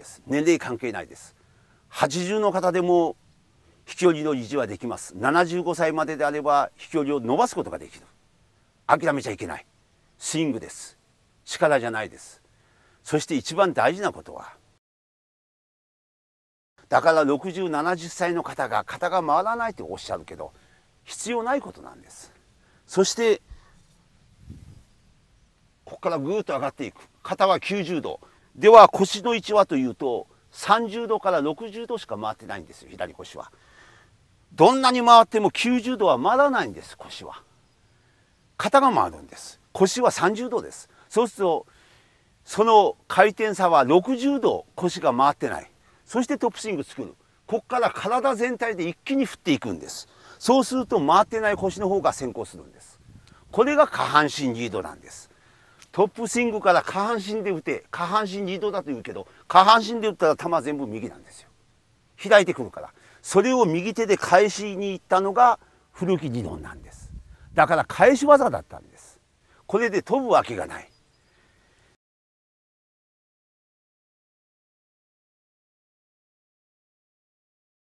です年齢関係ないです80の方でも飛距離の維持はできます75歳までであれば飛距離を伸ばすことができる諦めちゃいけないスイングです力じゃないですそして一番大事なことはだから6070歳の方が肩が回らないとおっしゃるけど必要ないことなんですそしてここからぐーっと上がっていく肩は90度では腰の位置はというと30度から60度しか回ってないんですよ左腰はどんなに回っても90度は回らないんです腰は肩が回るんです腰は30度ですそうするとその回転差は60度腰が回ってないそしてトップスイング作るここから体全体で一気に振っていくんですそうすると回ってない腰の方が先行するんですこれが下半身リードなんですトップスイングから下半身で打て下半身に移動だと言うけど下半身で打ったら球全部右なんですよ開いてくるからそれを右手で返しに行ったのが古き理論なんですだから返し技だったんですこれで飛ぶわけがない